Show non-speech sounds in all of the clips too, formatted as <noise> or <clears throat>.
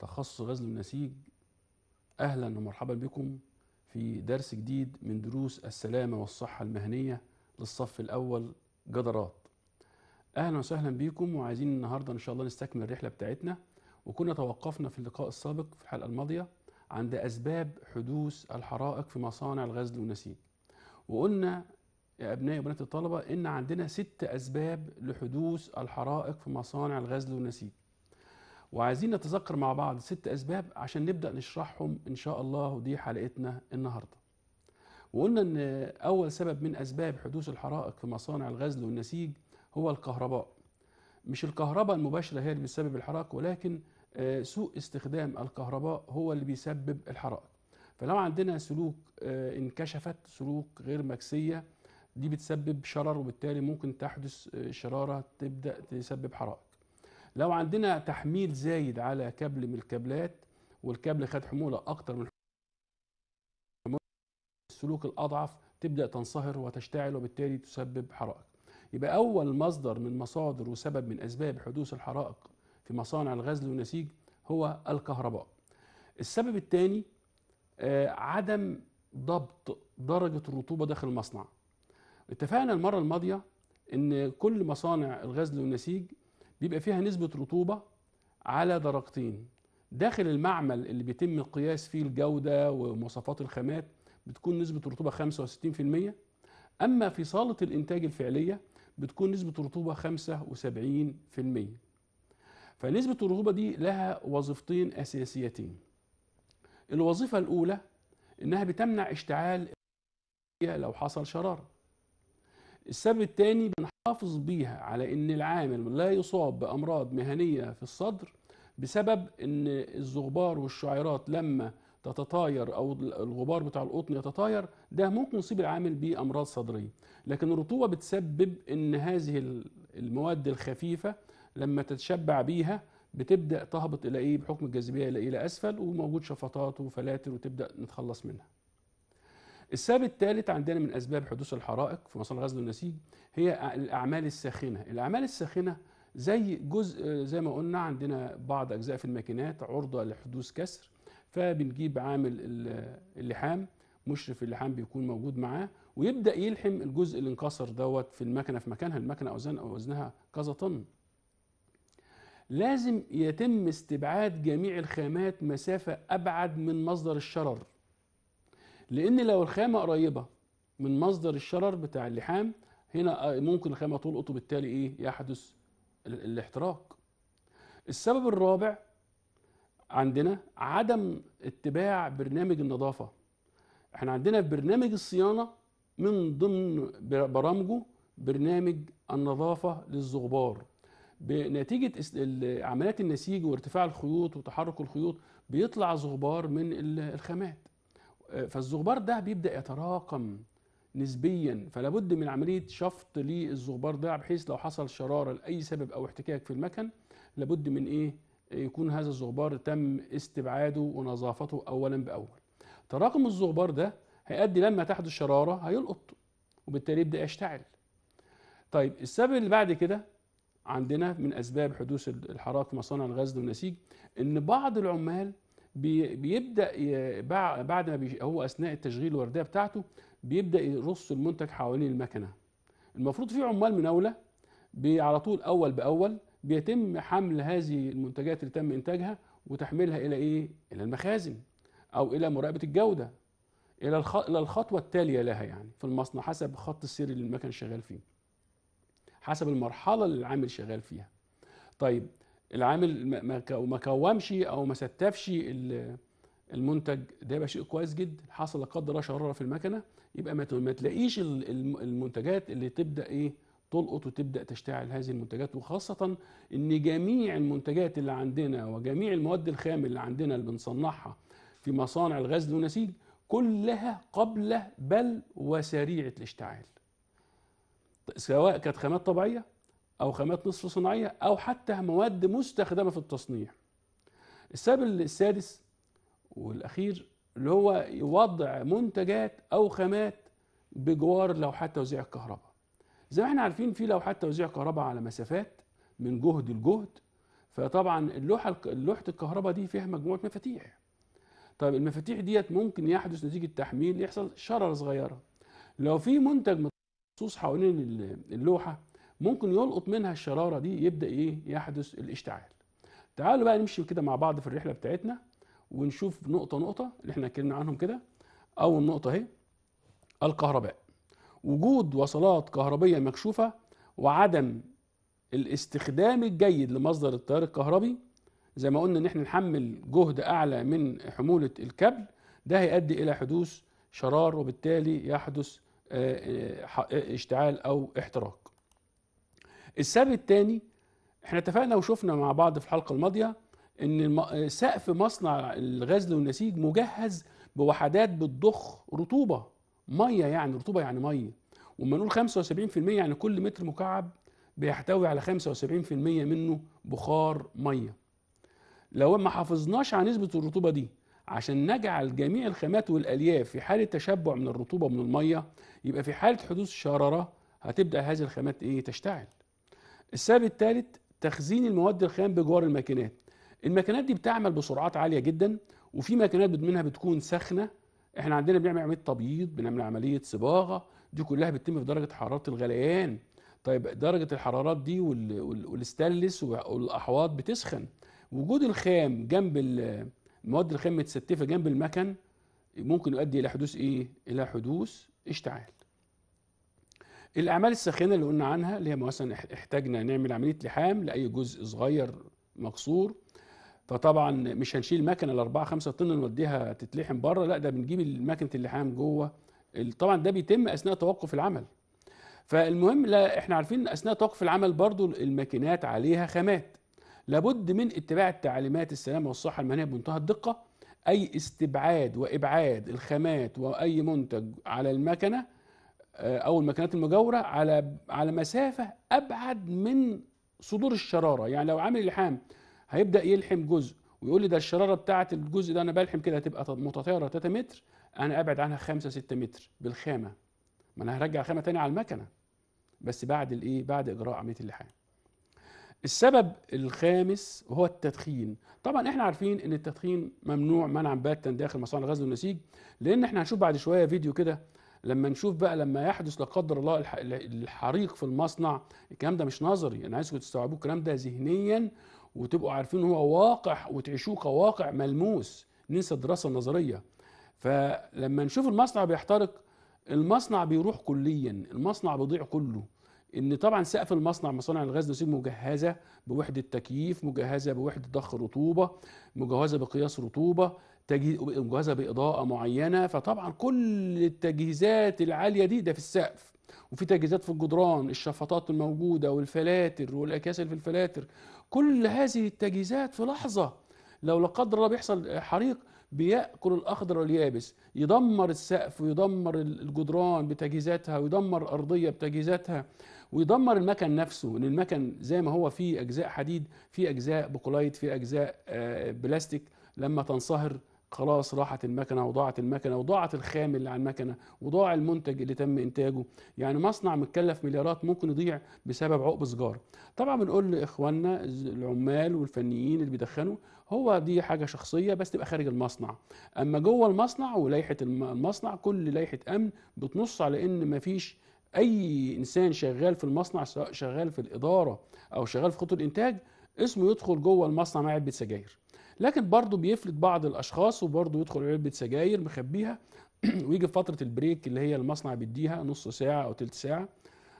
تخصص غزل النسيج أهلا ومرحبا بكم في درس جديد من دروس السلامة والصحة المهنية للصف الأول جدرات أهلا وسهلا بكم وعايزين النهاردة إن شاء الله نستكمل الرحلة بتاعتنا وكنا توقفنا في اللقاء السابق في الحلقة الماضية عند أسباب حدوث الحرائق في مصانع الغزل والنسيج وقلنا يا أبنائي وبنات الطلبة إن عندنا ست أسباب لحدوث الحرائق في مصانع الغزل والنسيج وعايزين نتذكر مع بعض ست أسباب عشان نبدأ نشرحهم إن شاء الله ودي حلقتنا النهاردة وقلنا إن أول سبب من أسباب حدوث الحرائق في مصانع الغزل والنسيج هو الكهرباء مش الكهرباء المباشرة هي اللي بتسبب الحرائق ولكن آه، سوء استخدام الكهرباء هو اللي بيسبب الحرائق فلو عندنا سلوك آه، انكشفت سلوك غير مكسية دي بتسبب شرر وبالتالي ممكن تحدث آه، شرارة تبدأ تسبب حرائق لو عندنا تحميل زايد على كابل من الكابلات والكابل خد حموله اكتر من السلوك الاضعف تبدا تنصهر وتشتعل وبالتالي تسبب حرائق يبقى اول مصدر من مصادر وسبب من اسباب حدوث الحرائق في مصانع الغزل والنسيج هو الكهرباء السبب الثاني آه، عدم ضبط درجه الرطوبه داخل المصنع اتفقنا المره الماضيه ان كل مصانع الغزل والنسيج بيبقى فيها نسبة رطوبة على درجتين داخل المعمل اللي بيتم القياس فيه الجودة ومواصفات الخامات بتكون نسبة رطوبة 65% أما في صالة الإنتاج الفعلية بتكون نسبة رطوبة 75% فنسبة الرطوبة دي لها وظيفتين أساسيتين الوظيفة الأولى إنها بتمنع اشتعال لو حصل شرارة السبب الثاني بنحافظ بيها على ان العامل لا يصاب بامراض مهنيه في الصدر بسبب ان الزغبار والشعيرات لما تتطاير او الغبار بتاع القطن يتطاير ده ممكن يصيب العامل بامراض صدريه لكن الرطوبه بتسبب ان هذه المواد الخفيفه لما تتشبع بيها بتبدا تهبط الى ايه بحكم الجاذبيه الى, إلى اسفل وموجود شفطات وفلاتر وتبدا نتخلص منها السبب الثالث عندنا من اسباب حدوث الحرائق في مصانع غزل النسيج هي الاعمال الساخنه الاعمال الساخنه زي جزء زي ما قلنا عندنا بعض اجزاء في الماكينات عرضه لحدوث كسر فبنجيب عامل اللحام مشرف اللحام بيكون موجود معاه ويبدا يلحم الجزء اللي انكسر دوت في المكنه في مكانها المكنه اوزان او وزنها كذا طن لازم يتم استبعاد جميع الخامات مسافه ابعد من مصدر الشرر لأن لو الخامة قريبة من مصدر الشرر بتاع اللحام هنا آه، ممكن الخامة تلقط وبالتالي إيه يحدث الاحتراق السبب الرابع عندنا عدم اتباع برنامج النظافة احنا عندنا في برنامج الصيانة من ضمن برامجه برنامج النظافة للزغبار بنتيجة عمليات النسيج وارتفاع الخيوط وتحرك الخيوط بيطلع زغبار من الخامات فالزغبار ده بيبدا يتراكم نسبيا فلا بد من عمليه شفط للزغبار ده بحيث لو حصل شراره لاي سبب او احتكاك في المكن لابد من ايه يكون هذا الزغبار تم استبعاده ونظافته اولا باول تراكم الزغبار ده هيؤدي لما تحدث شراره هيلقط وبالتالي يبدا يشتعل طيب السبب اللي بعد كده عندنا من اسباب حدوث الحرائق في مصانع الغزل والنسيج ان بعض العمال بيبدا بعد ما هو اثناء التشغيل الورديه بتاعته بيبدا يرص المنتج حوالين المكنه المفروض في عمال مناوله على طول اول باول بيتم حمل هذه المنتجات اللي تم انتاجها وتحميلها الى ايه الى المخازن او الى مراقبه الجوده الى الى الخطوه التاليه لها يعني في المصنع حسب خط السير اللي المكن شغال فيه حسب المرحله اللي العامل شغال فيها طيب العامل ما كومش او ما ستفش المنتج ده يبقى شيء كويس جدا حصل لا قدر الله شراره في المكنه يبقى ما تلاقيش المنتجات اللي تبدا ايه تلقط وتبدا تشتعل هذه المنتجات وخاصه ان جميع المنتجات اللي عندنا وجميع المواد الخام اللي عندنا اللي بنصنعها في مصانع الغزل والنسيج كلها قبل بل وسريعه الاشتعال سواء كانت خامات طبيعيه او خامات نصف صناعيه او حتى مواد مستخدمه في التصنيع السبب السادس والاخير اللي هو وضع منتجات او خامات بجوار لوحات توزيع الكهرباء زي ما احنا عارفين في لوحات توزيع كهرباء على مسافات من جهد لجهد فطبعا اللوحه لوحه الكهرباء دي فيها مجموعه مفاتيح طيب المفاتيح ديت ممكن يحدث نتيجه تحميل يحصل شرر صغيره لو في منتج مخصوص حوالين اللوحه ممكن يلقط منها الشراره دي يبدا ايه يحدث الاشتعال تعالوا بقى نمشي كده مع بعض في الرحله بتاعتنا ونشوف نقطه نقطه اللي احنا اتكلمنا عنهم كده اول نقطه اهي الكهرباء وجود وصلات كهربيه مكشوفه وعدم الاستخدام الجيد لمصدر التيار الكهربي زي ما قلنا ان احنا نحمل جهد اعلى من حموله الكابل ده هيؤدي الى حدوث شرار وبالتالي يحدث آه، آه، آه، اشتعال او احتراق السر الثاني احنا اتفقنا وشفنا مع بعض في الحلقه الماضيه ان سقف مصنع الغزل والنسيج مجهز بوحدات بتضخ رطوبه ميه يعني رطوبه يعني ميه وما نقول 75% يعني كل متر مكعب بيحتوي على 75% منه بخار ميه لو ما حافظناش على نسبه الرطوبه دي عشان نجعل جميع الخامات والالياف في حاله تشبع من الرطوبه من الميه يبقى في حاله حدوث شراره هتبدا هذه الخامات ايه تشتعل السبب الثالث تخزين المواد الخام بجوار الماكينات الماكينات دي بتعمل بسرعات عاليه جدا وفي ماكينات منها بتكون سخنة احنا عندنا بنعمل عمليه تبييض بنعمل عمليه صباغه دي كلها بتتم في درجه حراره الغليان طيب درجه الحرارات دي والاستلس والاحواض بتسخن وجود الخام جنب المواد الخام متستفه جنب المكن ممكن يؤدي الى حدوث ايه الى حدوث اشتعال الاعمال الساخنه اللي قلنا عنها اللي هي مثلا احتاجنا نعمل عمليه لحام لاي جزء صغير مكسور فطبعا مش هنشيل مكنه الاربعة خمسة طن نوديها تتلحم بره لا ده بنجيب مكنه اللحام جوه طبعا ده بيتم اثناء توقف العمل فالمهم لا احنا عارفين اثناء توقف العمل برضو الماكينات عليها خامات لابد من اتباع التعليمات السلامه والصحه المهنيه بمنتهى الدقه اي استبعاد وابعاد الخامات واي منتج على المكنه آه، او المكنات المجاوره على على مسافه ابعد من صدور الشراره يعني لو عامل الحام هيبدا يلحم جزء ويقول لي ده الشراره بتاعه الجزء ده انا بلحم كده هتبقى متطايره 3 متر انا ابعد عنها 5 6 متر بالخامه ما انا هرجع الخامه تاني على المكنه بس بعد الايه بعد اجراء عمليه اللحام السبب الخامس هو التدخين طبعا احنا عارفين ان التدخين ممنوع منعا باتا داخل مصانع الغزل والنسيج لان احنا هنشوف بعد شويه فيديو كده لما نشوف بقى لما يحدث لا قدر الله الحريق في المصنع الكلام ده مش نظري انا عايزكم تستوعبوا الكلام ده ذهنيا وتبقوا عارفين هو واقع وتعيشوه كواقع ملموس ننسى الدراسه النظريه فلما نشوف المصنع بيحترق المصنع بيروح كليا المصنع بيضيع كله ان طبعا سقف المصنع مصانع الغاز نسيج مجهزه بوحده تكييف مجهزه بوحده ضخ رطوبه مجهزه بقياس رطوبه تجهيز مجهزه باضاءه معينه فطبعا كل التجهيزات العاليه دي ده في السقف وفي تجهيزات في الجدران الشفاطات الموجوده والفلاتر والاكياس اللي في الفلاتر كل هذه التجهيزات في لحظه لو لا قدر الله بيحصل حريق بياكل الاخضر واليابس يدمر السقف ويدمر الجدران بتجهيزاتها ويدمر الارضيه بتجهيزاتها ويدمر المكن نفسه لان المكن زي ما هو فيه اجزاء حديد فيه اجزاء بوكولايت فيه اجزاء آه، بلاستيك لما تنصهر خلاص راحت المكنه وضاعت المكنه وضاعت الخام اللي على المكنه وضاع المنتج اللي تم انتاجه يعني مصنع متكلف مليارات ممكن يضيع بسبب عقب سجار طبعا بنقول لاخواننا العمال والفنيين اللي بيدخنوا هو دي حاجه شخصيه بس تبقى خارج المصنع اما جوه المصنع ولائحه المصنع كل لائحه امن بتنص على ان مفيش اي انسان شغال في المصنع سواء شغال في الاداره او شغال في خطوط الانتاج اسمه يدخل جوه المصنع مع علبه سجاير لكن برضه بيفلت بعض الاشخاص وبرضه يدخل علبه سجاير مخبيها <clears throat> ويجي في فتره البريك اللي هي المصنع بيديها نص ساعه او تلت ساعه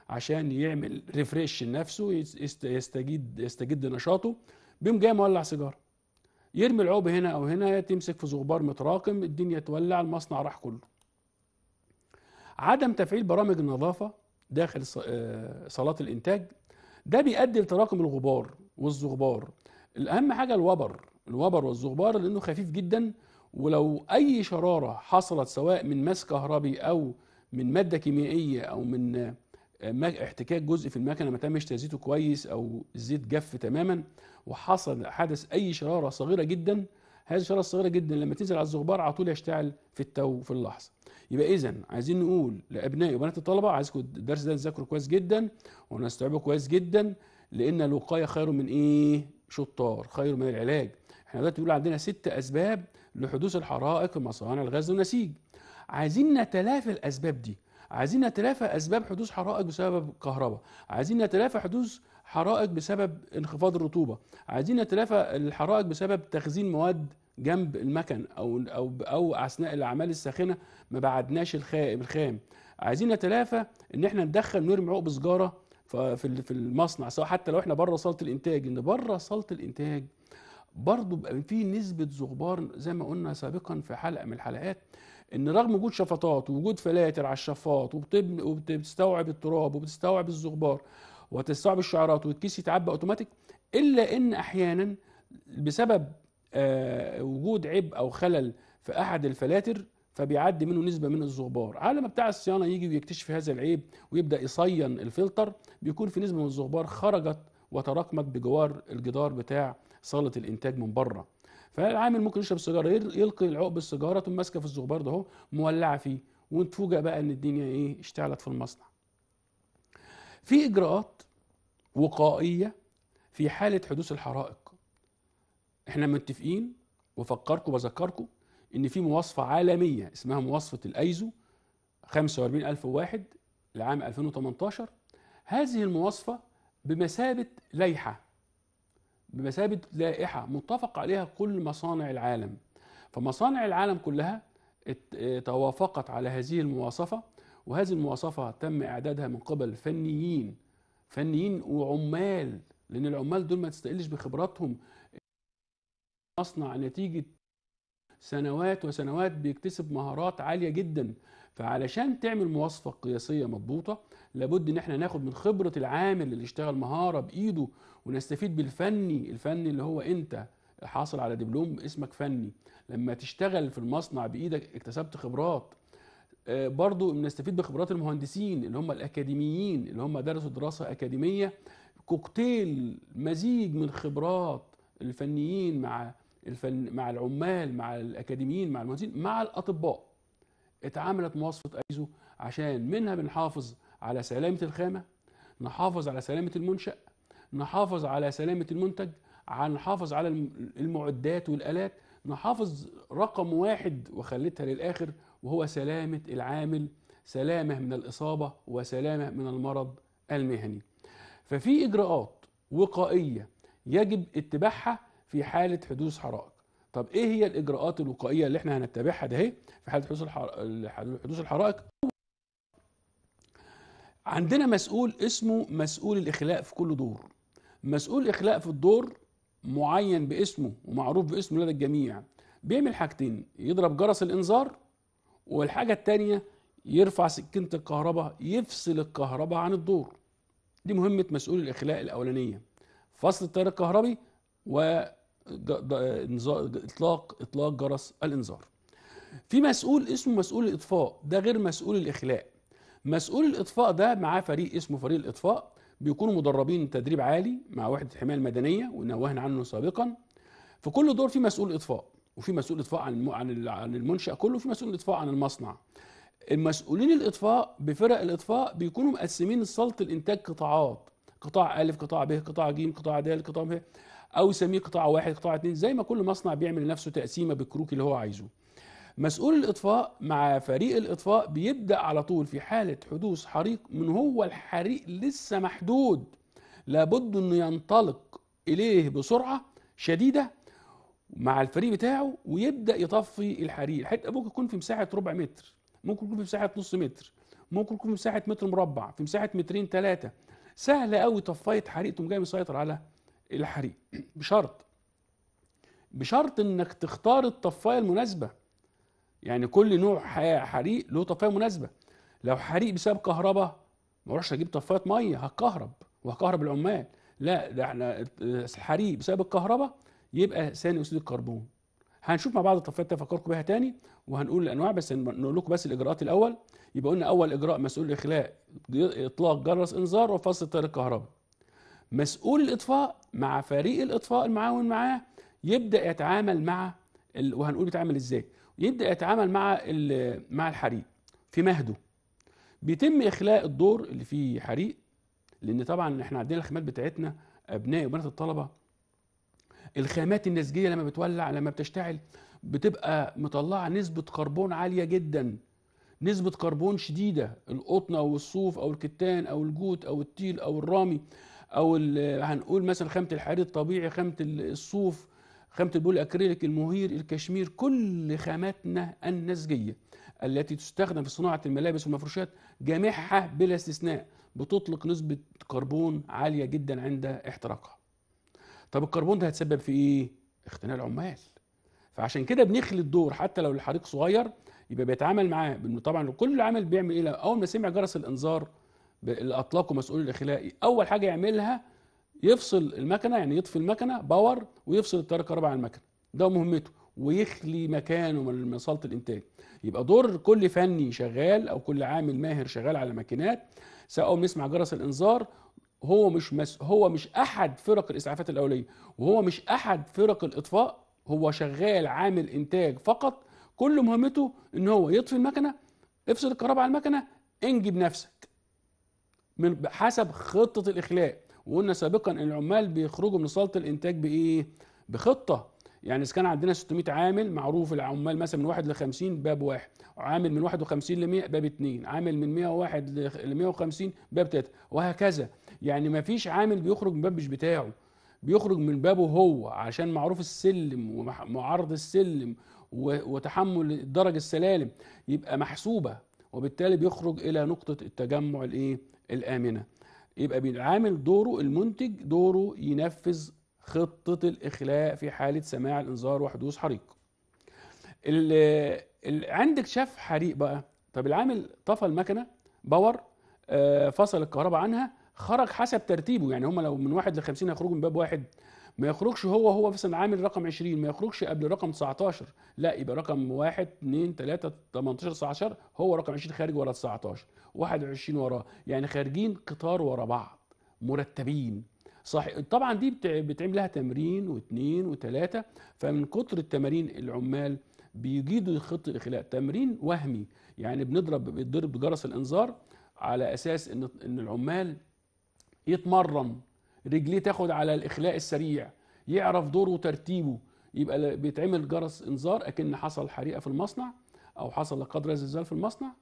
عشان يعمل ريفريش لنفسه يستجد يستجد نشاطه بيقوم جاي مولع سيجاره يرمي العوبه هنا او هنا تمسك في زغبار متراكم الدنيا تولع المصنع راح كله عدم تفعيل برامج النظافه داخل آه، صالات الانتاج ده بيؤدي لتراكم الغبار والزغبار الاهم حاجه الوبر الوبر والزغبار لانه خفيف جدا ولو اي شراره حصلت سواء من ماس كهربي او من ماده كيميائيه او من آه، احتكاك جزء في المكنه ما تمش تزيته كويس او الزيت جف تماما وحصل حدث اي شراره صغيره جدا هذه الشراره الصغيره جدا لما تنزل على الزغبار على طول يشتعل في التو في اللحظه يبقى اذا عايزين نقول لابنائي وبنات الطلبه عايزكم الدرس ده تذاكره كويس جدا ونستوعبه كويس جدا لان الوقايه خير من ايه شطار خير من العلاج احنا دلوقتي بيقول عندنا ست اسباب لحدوث الحرائق في مصانع الغاز والنسيج عايزين نتلافى الاسباب دي عايزين نتلافى اسباب حدوث حرائق بسبب الكهرباء عايزين نتلافى حدوث حرائق بسبب انخفاض الرطوبه عايزين نتلافى الحرائق بسبب تخزين مواد جنب المكن او او او اثناء الاعمال الساخنه ما بعدناش الخام عايزين نتلافى ان احنا ندخل نرمي عقب سجاره في في المصنع سواء حتى لو احنا بره صاله الانتاج ان بره صاله الانتاج برضه بقى في نسبه زغبار زي ما قلنا سابقا في حلقه من الحلقات ان رغم وجود شفطات ووجود فلاتر على الشفاط وبتستوعب التراب وبتستوعب الزغبار وتستوعب الشعرات والكيس يتعبى اوتوماتيك الا ان احيانا بسبب آه، وجود عبء او خلل في احد الفلاتر فبيعدي منه نسبه من الزغبار على ما بتاع الصيانه يجي ويكتشف هذا العيب ويبدا يصين الفلتر بيكون في نسبه من الزغبار خرجت وتراكمت بجوار الجدار بتاع صاله الانتاج من بره فالعامل ممكن يشرب سيجاره يلقي العقب السيجاره تقوم ماسكه في الزغبار ده اهو مولعه فيه وتفوجئ بقى ان الدنيا ايه اشتعلت في المصنع في اجراءات وقائيه في حاله حدوث الحرائق احنا متفقين وفكركم بذكركم ان في مواصفه عالميه اسمها مواصفه الايزو 45001 لعام 2018 هذه المواصفه بمثابه لائحه بمثابه لائحه متفق عليها كل مصانع العالم فمصانع العالم كلها توافقت على هذه المواصفه وهذه المواصفه تم اعدادها من قبل فنيين فنيين وعمال لان العمال دول ما تستقلش بخبراتهم مصنع نتيجه سنوات وسنوات بيكتسب مهارات عاليه جدا فعلشان تعمل مواصفه قياسيه مضبوطه لابد ان احنا ناخد من خبره العامل اللي اشتغل مهاره بايده ونستفيد بالفني الفني اللي هو انت حاصل على دبلوم اسمك فني لما تشتغل في المصنع بايدك اكتسبت خبرات آه، برضو بنستفيد بخبرات المهندسين اللي هم الاكاديميين اللي هم درسوا دراسه اكاديميه كوكتيل مزيج من خبرات الفنيين مع الفن مع العمال مع الاكاديميين مع المهندسين مع الاطباء اتعملت مواصفة ايزو عشان منها بنحافظ على سلامة الخامة نحافظ على سلامة المنشأ نحافظ على سلامة المنتج نحافظ على المعدات والآلات نحافظ رقم واحد وخليتها للآخر وهو سلامة العامل سلامة من الإصابة وسلامة من المرض المهني ففي إجراءات وقائية يجب اتباعها في حالة حدوث حرائق طب ايه هي الاجراءات الوقائيه اللي احنا هنتبعها ده في حاله حدوث حدوث الحرائق عندنا مسؤول اسمه مسؤول الاخلاء في كل دور مسؤول الاخلاء في الدور معين باسمه ومعروف باسمه لدى الجميع بيعمل حاجتين يضرب جرس الانذار والحاجه الثانيه يرفع سكينه الكهرباء يفصل الكهرباء عن الدور دي مهمه مسؤول الاخلاء الاولانيه فصل التيار الكهربي و اطلاق اطلاق جرس الانذار في مسؤول اسمه مسؤول الاطفاء ده غير مسؤول الاخلاء مسؤول الاطفاء ده معاه فريق اسمه فريق الاطفاء بيكونوا مدربين تدريب عالي مع وحده الحمايه المدنيه ونوهنا عنه سابقا في كل دور في مسؤول اطفاء وفي مسؤول اطفاء عن عن المنشا كله وفي مسؤول اطفاء عن المصنع المسؤولين الاطفاء بفرق الاطفاء بيكونوا مقسمين صاله الانتاج قطاعات قطاع ا قطاع ب قطاع ج قطاع د قطاع ه او يسميه قطاع واحد قطاع اتنين زي ما كل مصنع بيعمل لنفسه تقسيمه بالكروك اللي هو عايزه مسؤول الاطفاء مع فريق الاطفاء بيبدا على طول في حاله حدوث حريق من هو الحريق لسه محدود لابد انه ينطلق اليه بسرعه شديده مع الفريق بتاعه ويبدا يطفي الحريق الحته ممكن يكون في مساحه ربع متر ممكن يكون في مساحه نص متر ممكن يكون في مساحه متر مربع في مساحه مترين ثلاثه سهل قوي طفايه حريق تقوم جاي مسيطر على الحريق بشرط بشرط انك تختار الطفايه المناسبه يعني كل نوع حريق له طفايه مناسبه لو حريق بسبب كهرباء ما اروحش اجيب طفايه ميه هكهرب وهكهرب العمال لا ده احنا الحريق بسبب الكهرباء يبقى ثاني اكسيد الكربون هنشوف مع بعض الطفايات افكركم بيها تاني وهنقول الانواع بس نقول لكم بس الاجراءات الاول يبقى قلنا اول اجراء مسؤول الاخلاء اطلاق جرس انذار وفصل التيار الكهرباء مسؤول الاطفاء مع فريق الاطفاء المعاون معاه يبدا يتعامل مع ال... وهنقول يتعامل ازاي يبدا يتعامل مع ال... مع الحريق في مهده بيتم اخلاء الدور اللي فيه حريق لان طبعا احنا عندنا الخامات بتاعتنا ابناء وبنات الطلبه الخامات النسجيه لما بتولع لما بتشتعل بتبقى مطلعه نسبه كربون عاليه جدا نسبة كربون شديدة القطن أو الصوف أو الكتان أو الجوت أو التيل أو الرامي او هنقول مثلا خامه الحرير الطبيعي خامه الصوف خامه البول اكريليك المهير الكشمير كل خاماتنا النسجيه التي تستخدم في صناعه الملابس والمفروشات جميعها بلا استثناء بتطلق نسبه كربون عاليه جدا عند احتراقها طب الكربون ده هيتسبب في ايه اختناق العمال فعشان كده بنخلي الدور حتى لو الحريق صغير يبقى بيتعامل معاه طبعا كل عامل بيعمل ايه اول ما سمع جرس الانذار اللي اطلقه مسؤول الاخلاقي اول حاجه يعملها يفصل المكنه يعني يطفي المكنه باور ويفصل التيار الكهرباء عن المكنه ده مهمته ويخلي مكانه من صاله الانتاج يبقى دور كل فني شغال او كل عامل ماهر شغال على ماكينات سواء بنسمع جرس الانذار هو مش مس... هو مش احد فرق الاسعافات الاوليه وهو مش احد فرق الاطفاء هو شغال عامل انتاج فقط كل مهمته ان هو يطفي المكنه افصل الكهرباء على المكنه انجب نفسك من حسب خطه الاخلاء وقلنا سابقا ان العمال بيخرجوا من صاله الانتاج بايه بخطه يعني اذا كان عندنا 600 عامل معروف العمال مثلا من 1 ل 50 باب واحد عامل من 51 ل 100 باب 2 عامل من 101 ل 150 باب 3 وهكذا يعني ما فيش عامل بيخرج من باب مش بتاعه بيخرج من بابه هو عشان معروف السلم ومعارض السلم وتحمل درج السلالم يبقى محسوبه وبالتالي بيخرج الى نقطه التجمع الايه الآمنة يبقى بيعامل دوره المنتج دوره ينفذ خطة الإخلاء في حالة سماع الإنذار وحدوث حريق عندك شاف حريق بقى طب العامل طفى المكنة باور آه، فصل الكهرباء عنها خرج حسب ترتيبه يعني هم لو من واحد لخمسين هيخرجوا من باب واحد ما يخرجش هو هو مثلا عامل رقم 20 ما يخرجش قبل رقم 19 لا يبقى رقم 1 2 3 18 19 هو رقم 20 خارج ورا 19 21 وراه يعني خارجين قطار ورا بعض مرتبين صح طبعا دي بتعمل لها تمرين واثنين وثلاثه فمن كتر التمارين العمال بيجيدوا خط الاخلاء تمرين وهمي يعني بنضرب بيتضرب بجرس الانذار على اساس ان ان العمال يتمرن رجليه تاخد على الاخلاء السريع يعرف دوره وترتيبه يبقى بيتعمل جرس انذار اكن حصل حريقه في المصنع او حصل لا قدر زلزال في المصنع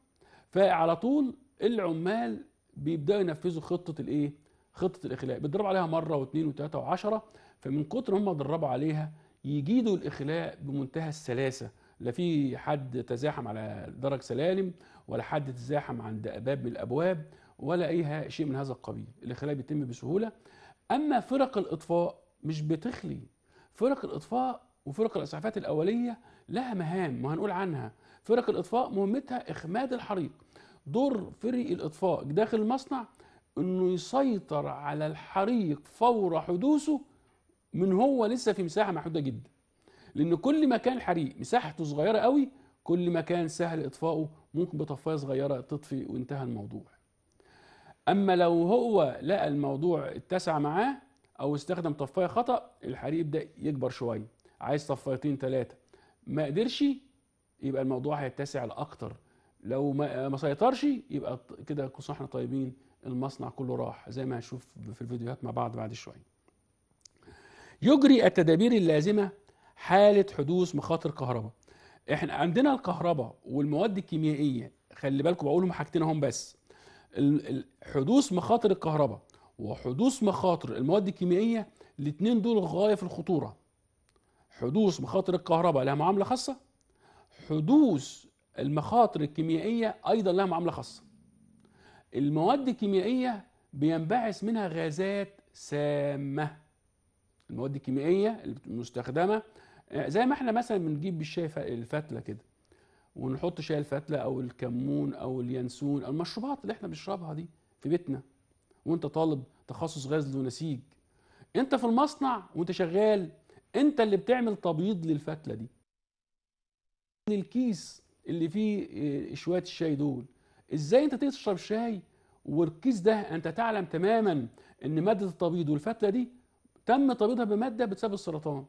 فعلى طول العمال بيبداوا ينفذوا خطه الايه خطه الاخلاء بيتدربوا عليها مره واثنين وثلاثه وعشرة فمن كتر ما هم اتدربوا عليها يجيدوا الاخلاء بمنتهى السلاسه لا في حد تزاحم على درج سلالم ولا حد تزاحم عند باب من الابواب ولا اي شيء من هذا القبيل الاخلاء بيتم بسهوله اما فرق الاطفاء مش بتخلي فرق الاطفاء وفرق الاسعافات الاوليه لها مهام وهنقول عنها فرق الاطفاء مهمتها اخماد الحريق دور فريق الاطفاء داخل المصنع انه يسيطر على الحريق فور حدوثه من هو لسه في مساحه محدوده جدا لان كل ما كان الحريق مساحته صغيره قوي كل ما كان سهل اطفائه ممكن بطفايه صغيره تطفي وانتهى الموضوع اما لو هو لقى الموضوع اتسع معاه او استخدم طفايه خطا الحريق يبدا يكبر شويه عايز طفايتين ثلاثه ما قدرش يبقى الموضوع هيتسع لاكتر لو ما سيطرش يبقى كده صحنا طيبين المصنع كله راح زي ما هنشوف في الفيديوهات مع بعض بعد شويه يجري التدابير اللازمه حاله حدوث مخاطر كهرباء احنا عندنا الكهرباء والمواد الكيميائيه خلي بالكم بقولهم حاجتين هم بس حدوث مخاطر الكهرباء وحدوث مخاطر المواد الكيميائيه الاثنين دول غايه في الخطوره حدوث مخاطر الكهرباء لها معامله خاصه حدوث المخاطر الكيميائيه ايضا لها معامله خاصه المواد الكيميائيه بينبعث منها غازات سامه المواد الكيميائيه المستخدمه زي ما احنا مثلا بنجيب بالشاي الفتله كده ونحط شاي الفتله او الكمون او اليانسون او المشروبات اللي احنا بنشربها دي في بيتنا وانت طالب تخصص غزل ونسيج انت في المصنع وانت شغال انت اللي بتعمل تبييض للفتله دي الكيس اللي فيه آه، شويه الشاي دول ازاي انت تشرب شاي والكيس ده انت تعلم تماما ان ماده التبييض والفتله دي تم تبييضها بماده بتسبب السرطان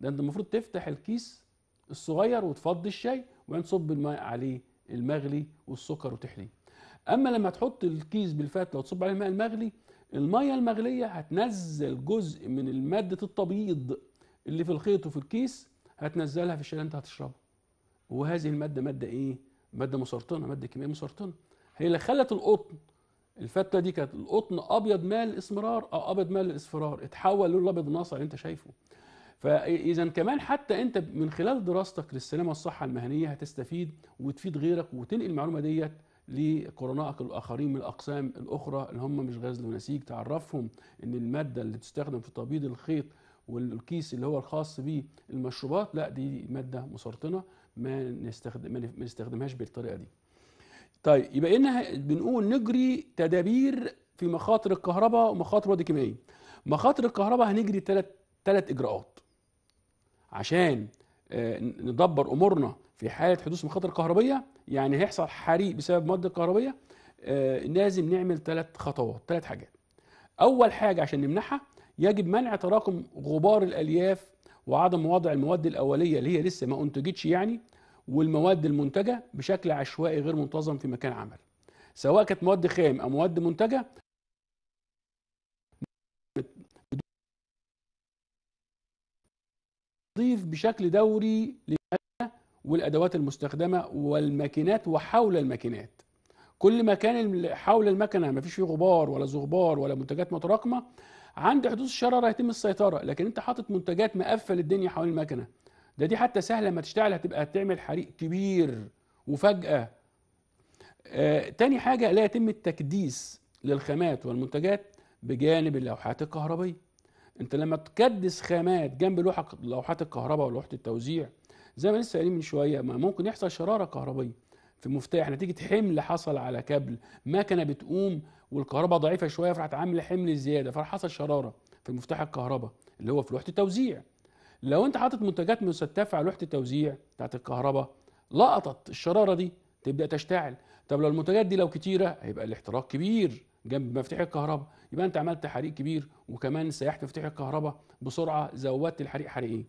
ده انت المفروض تفتح الكيس الصغير وتفضي الشاي تصب الماء عليه المغلي والسكر وتحليه اما لما تحط الكيس بالفتله وتصب عليه الماء المغلي الميه المغليه هتنزل جزء من ماده التبييض اللي في الخيط وفي الكيس هتنزلها في الشاي اللي انت هتشربه وهذه الماده ماده ايه ماده مسرطنه ماده كيميائيه مسرطنه هي اللي خلت القطن الفته دي كانت القطن ابيض مال الاسمرار او ابيض مال الاصفرار اتحول لون الابيض الناصع اللي انت شايفه فاذا كمان حتى انت من خلال دراستك للسلامه والصحه المهنيه هتستفيد وتفيد غيرك وتنقل المعلومه ديت لقرنائك الاخرين من الاقسام الاخرى اللي هم مش غزل ونسيج تعرفهم ان الماده اللي بتستخدم في تبييض الخيط والكيس اللي هو الخاص بيه المشروبات لا دي ماده مسرطنه ما نستخدم ما نستخدمهاش بالطريقه دي. طيب يبقى إنها بنقول نجري تدابير في مخاطر الكهرباء ومخاطر الواد الكيميائيه. مخاطر الكهرباء هنجري ثلاث ثلاث اجراءات. عشان آه، ندبر امورنا في حاله حدوث مخاطر كهربيه يعني هيحصل حريق بسبب ماده كهربيه آه، لازم نعمل ثلاث خطوات ثلاث حاجات اول حاجه عشان نمنعها يجب منع تراكم غبار الالياف وعدم وضع المواد الاوليه اللي هي لسه ما انتجتش يعني والمواد المنتجه بشكل عشوائي غير منتظم في مكان عمل سواء كانت مواد خام او مواد منتجه تنظيف بشكل دوري للمكنة والأدوات المستخدمة والماكينات وحول الماكينات كل ما كان حول المكنة ما فيش فيه غبار ولا زغبار ولا منتجات متراكمة عند حدوث الشرارة يتم السيطرة لكن انت حاطط منتجات مقفل الدنيا حوالين المكنة ده دي حتى سهلة ما تشتعل هتبقى تعمل حريق كبير وفجأة آه تاني حاجة لا يتم التكديس للخامات والمنتجات بجانب اللوحات الكهربائيه انت لما تكدس خامات جنب لوحه لوحات الكهرباء ولوحه التوزيع زي ما لسه قايلين من شويه ما ممكن يحصل شراره كهربيه في مفتاح نتيجه حمل حصل على كابل مكنه بتقوم والكهرباء ضعيفه شويه فراحت عامله حمل زياده فراح حصل شراره في مفتاح الكهرباء اللي هو في لوحه التوزيع لو انت حاطط منتجات مستدفعه على لوحه التوزيع بتاعت الكهرباء لقطت الشراره دي تبدا تشتعل طب لو المنتجات دي لو كتيره هيبقى الاحتراق كبير جنب مفاتيح الكهرباء يبقى انت عملت حريق كبير وكمان سيحت مفاتيح الكهرباء بسرعه زودت الحريق حريقين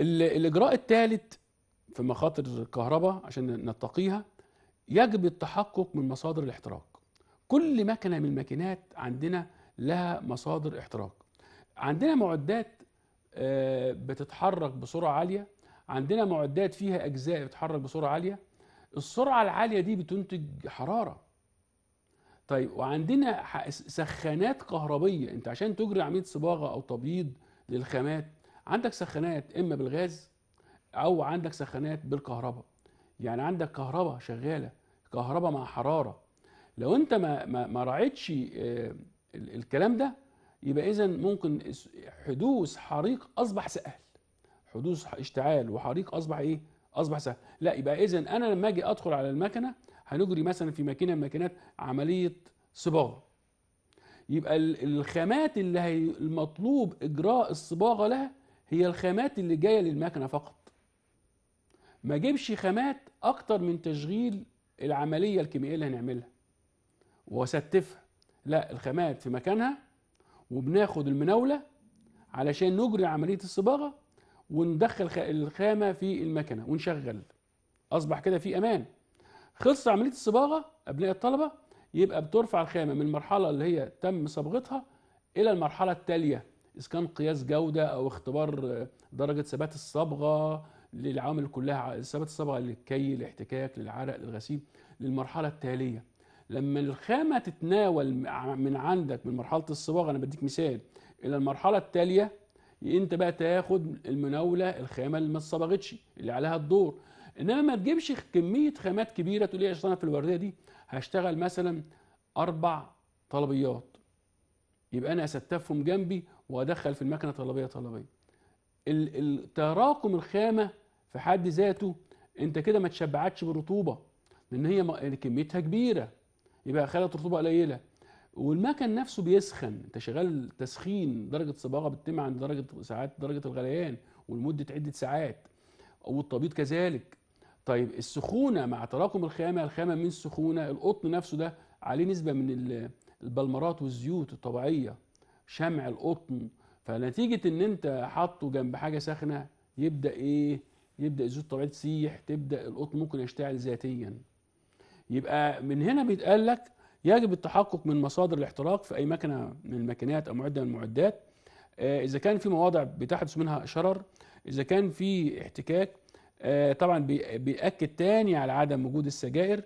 الاجراء الثالث في مخاطر الكهرباء عشان نتقيها يجب التحقق من مصادر الاحتراق كل مكنه من الماكينات عندنا لها مصادر احتراق عندنا معدات آه، بتتحرك بسرعه عاليه عندنا معدات فيها اجزاء بتتحرك بسرعه عاليه السرعه العاليه دي بتنتج حراره طيب وعندنا سخانات كهربيه انت عشان تجري عمليه صباغه او تبييض للخامات عندك سخانات اما بالغاز او عندك سخانات بالكهرباء يعني عندك كهرباء شغاله كهرباء مع حراره لو انت ما ما, ما راعيتش آه، الكلام ده يبقى اذا ممكن حدوث حريق اصبح سهل حدوث اشتعال وحريق اصبح ايه اصبح سهل لا يبقى اذا انا لما اجي ادخل على المكنه هنجري مثلا في ماكينه من الماكينات عمليه صباغه يبقى الخامات اللي هي المطلوب اجراء الصباغه لها هي الخامات اللي جايه للمكنه فقط ما جيبش خامات اكتر من تشغيل العمليه الكيميائيه اللي هنعملها واستفها لا الخامات في مكانها وبناخد المناوله علشان نجري عمليه الصباغه وندخل الخامه في المكنه ونشغل اصبح كده في امان خلصت عمليه الصباغه ابناء الطلبه يبقى بترفع الخامه من المرحله اللي هي تم صبغتها الى المرحله التاليه اذا كان قياس جوده او اختبار آه، درجه ثبات الصبغه للعوامل كلها ثبات الصبغه للكي الاحتكاك للعرق للغسيل للمرحله التاليه لما الخامه تتناول من عندك من مرحله الصباغه انا بديك مثال الى المرحله التاليه انت بقى تاخد المناوله الخامه اللي ما اتصبغتش اللي عليها الدور انما ما تجيبش كميه خامات كبيره تقول لي انا في الورديه دي هشتغل مثلا اربع طلبيات يبقى انا استفهم جنبي وادخل في المكنه طلبيه طلبيه التراكم الخامه في حد ذاته انت كده ما تشبعتش بالرطوبه لان هي يعني كميتها كبيره يبقى خلت رطوبه قليله والمكن نفسه بيسخن انت شغال تسخين درجه صباغه بتتم عند درجه ساعات درجه الغليان ولمده عده ساعات والتبييض كذلك طيب السخونه مع تراكم الخامه الخامه من السخونه القطن نفسه ده عليه نسبه من البلمرات والزيوت الطبيعيه شمع القطن فنتيجه ان انت حاطه جنب حاجه ساخنه يبدا ايه يبدا الزيوت الطبيعيه تسيح تبدا القطن ممكن يشتعل ذاتيا يبقى من هنا بيتقال لك يجب التحقق من مصادر الاحتراق في اي مكنه من الماكينات او معده من المعدات آه، اذا كان في مواضع بتحدث منها شرر اذا كان في احتكاك آه، طبعا بيأكد تاني على عدم وجود السجائر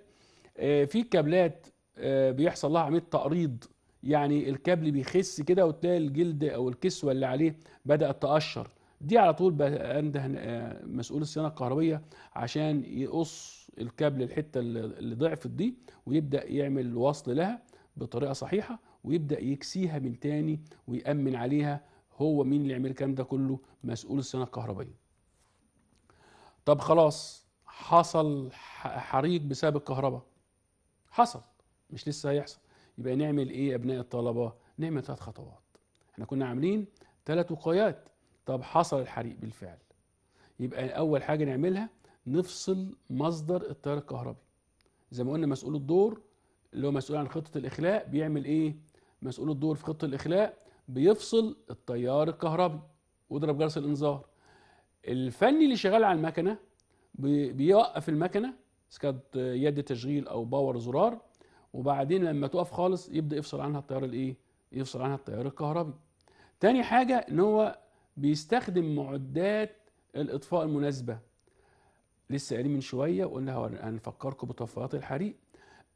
آه، في كابلات آه، بيحصل لها عمليه تقريض يعني الكابل بيخس كده وتلاقي الجلد او الكسوه اللي عليه بدات تقشر دي على طول بنده مسؤول الصيانه الكهربيه عشان يقص الكابل الحته اللي ضعفت دي ويبدا يعمل وصل لها بطريقه صحيحه ويبدا يكسيها من تاني ويامن عليها هو مين اللي يعمل الكلام ده كله مسؤول الصيانه الكهربيه طب خلاص حصل حريق بسبب الكهرباء حصل مش لسه هيحصل يبقى نعمل ايه يا ابناء الطلبه نعمل ثلاث خطوات احنا كنا عاملين ثلاث وقايات طب حصل الحريق بالفعل يبقى اول حاجه نعملها نفصل مصدر التيار الكهربي زي ما قلنا مسؤول الدور اللي هو مسؤول عن خطه الاخلاء بيعمل ايه مسؤول الدور في خطه الاخلاء بيفصل التيار الكهربي واضرب جرس الانذار الفني اللي شغال على المكنه بيوقف المكنه كانت يد تشغيل او باور زرار وبعدين لما تقف خالص يبدا يفصل عنها التيار الايه يفصل عنها التيار الكهربي تاني حاجه ان هو بيستخدم معدات الاطفاء المناسبه لسه قايلين من شويه وقلنا هنفكركم بطفايات الحريق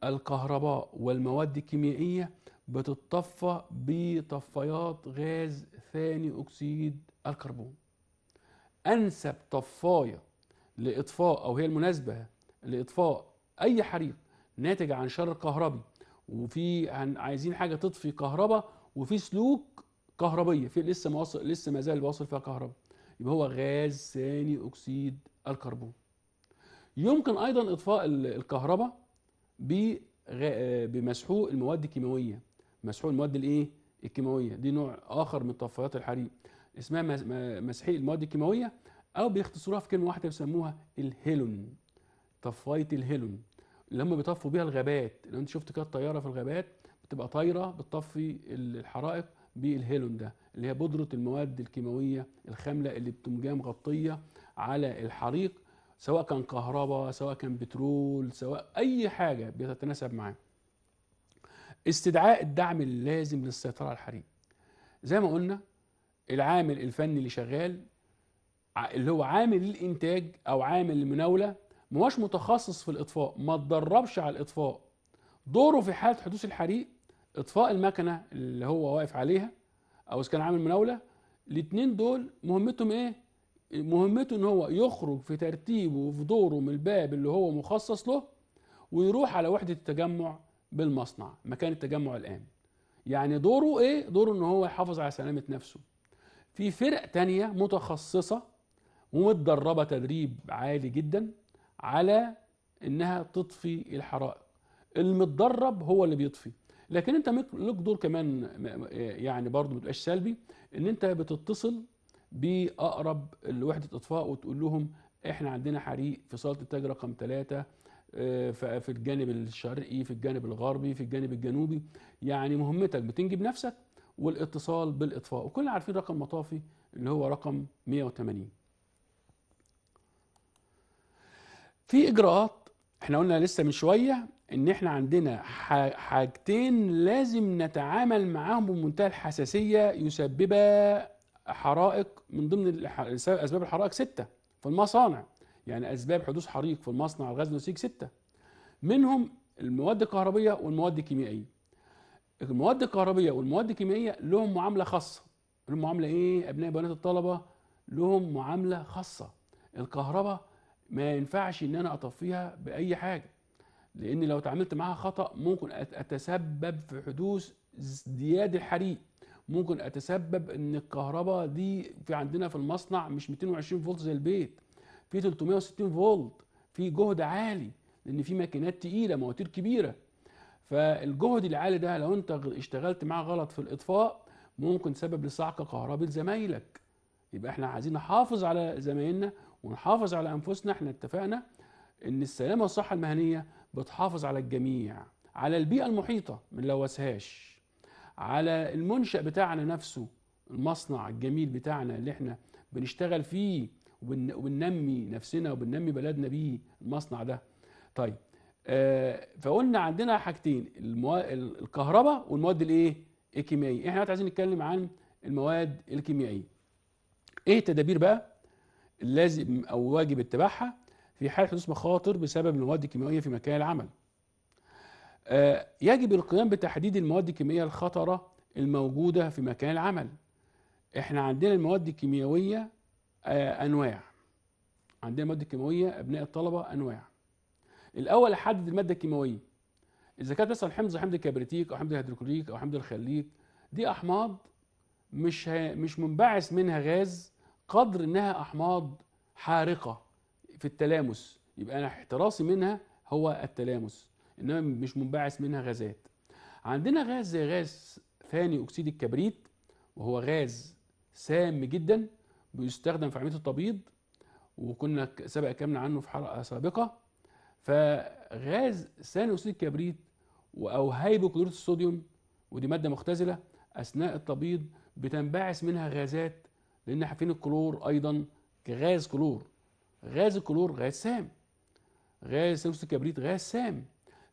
الكهرباء والمواد الكيميائيه بتطفى بطفايات غاز ثاني اكسيد الكربون انسب طفايه لاطفاء او هي المناسبه لاطفاء اي حريق ناتج عن شر كهربي وفي عايزين حاجه تطفي كهرباء وفي سلوك كهربيه في لسه مواصل لسه ما زال واصل فيها كهرباء يبقى هو غاز ثاني اكسيد الكربون يمكن ايضا اطفاء الكهرباء بمسحوق المواد الكيماويه مسحوق المواد الايه الكيماويه دي نوع اخر من طفايات الحريق اسمها مسحيق المواد الكيماويه او بيختصروها في كلمه واحده بيسموها الهيلون طفايه الهيلون اللي هم بيطفوا بيها الغابات لو انت شفت كده الطياره في الغابات بتبقى طايره بتطفي الحرائق بالهيلون ده اللي هي بودره المواد الكيماويه الخامله اللي بتمجاه مغطيه على الحريق سواء كان كهرباء سواء كان بترول سواء اي حاجه بتتناسب معاه استدعاء الدعم اللازم للسيطره على الحريق زي ما قلنا العامل الفني اللي شغال اللي هو عامل الانتاج او عامل المناوله مواش متخصص في الاطفاء ما اتدربش على الاطفاء دوره في حاله حدوث الحريق اطفاء المكنه اللي هو واقف عليها او اذا كان عامل مناوله الاثنين دول مهمتهم ايه مهمته ان هو يخرج في ترتيبه وفي دوره من الباب اللي هو مخصص له ويروح على وحده التجمع بالمصنع مكان التجمع الان يعني دوره ايه دوره ان هو يحافظ على سلامه نفسه في فرق تانية متخصصة ومتدربة تدريب عالي جدا على انها تطفي الحرائق المتدرب هو اللي بيطفي لكن انت لك دور كمان يعني برضه ما تبقاش سلبي ان انت بتتصل باقرب لوحده اطفاء وتقول لهم احنا عندنا حريق في صاله التاج رقم ثلاثة آه، في الجانب الشرقي في الجانب الغربي في الجانب الجنوبي يعني مهمتك بتنجي بنفسك والاتصال بالاطفاء وكلنا عارفين رقم مطافي اللي هو رقم 180 في اجراءات احنا قلنا لسه من شويه ان احنا عندنا حاجتين لازم نتعامل معاهم بمنتهى الحساسيه يسببا حرائق من ضمن اسباب الحرائق سته في المصانع يعني اسباب حدوث حريق في المصنع الغاز النسيج سته منهم المواد الكهربيه والمواد الكيميائيه المواد الكهربيه والمواد الكيميائيه لهم معامله خاصه لهم معامله ايه ابناء بنات الطلبه لهم معامله خاصه الكهرباء ما ينفعش ان انا اطفيها باي حاجه لان لو اتعاملت معاها خطا ممكن اتسبب في حدوث ازدياد الحريق ممكن اتسبب ان الكهرباء دي في عندنا في المصنع مش 220 فولت زي البيت في 360 فولت في جهد عالي لان في ماكينات تقيله مواتير كبيره فالجهد العالي ده لو انت اشتغلت معاه غلط في الاطفاء ممكن سبب لصعق كهرباء لزمايلك يبقى احنا عايزين نحافظ على زمايلنا ونحافظ على انفسنا احنا اتفقنا ان السلامه والصحه المهنيه بتحافظ على الجميع على البيئه المحيطه ما نلوثهاش على المنشا بتاعنا نفسه المصنع الجميل بتاعنا اللي احنا بنشتغل فيه وبننمي نفسنا وبننمي بلدنا بيه المصنع ده طيب آه، فقلنا عندنا حاجتين المو... الكهرباء والمواد الايه الكيميائيه احنا دلوقتي عايزين نتكلم عن المواد الكيميائيه ايه التدابير بقى لازم او واجب اتباعها في حال حدوث مخاطر بسبب المواد الكيميائيه في مكان العمل آه يجب القيام بتحديد المواد الكيميائيه الخطره الموجوده في مكان العمل احنا عندنا المواد الكيميائيه آه انواع عندنا المواد الكيميائيه ابناء الطلبه انواع الاول احدد الماده الكيماويه اذا كانت مثلا حمض حمض الكبريتيك او حمض الهيدروكليك او حمض الخليك دي احماض مش ه... مش منبعث منها غاز قدر انها احماض حارقه في التلامس يبقى انا احتراسي منها هو التلامس انما مش منبعث منها غازات عندنا غاز زي غاز ثاني اكسيد الكبريت وهو غاز سام جدا بيستخدم في عمليه التبييض وكنا سبق كلامنا عنه في حلقه سابقه فغاز ثاني اكسيد الكبريت او هيبوكلوريت الصوديوم ودي ماده مختزله اثناء التبييض بتنبعث منها غازات لان احنا عارفين الكلور ايضا كغاز كلور غاز الكلور غاز سام غاز ثاني اكسيد الكبريت غاز سام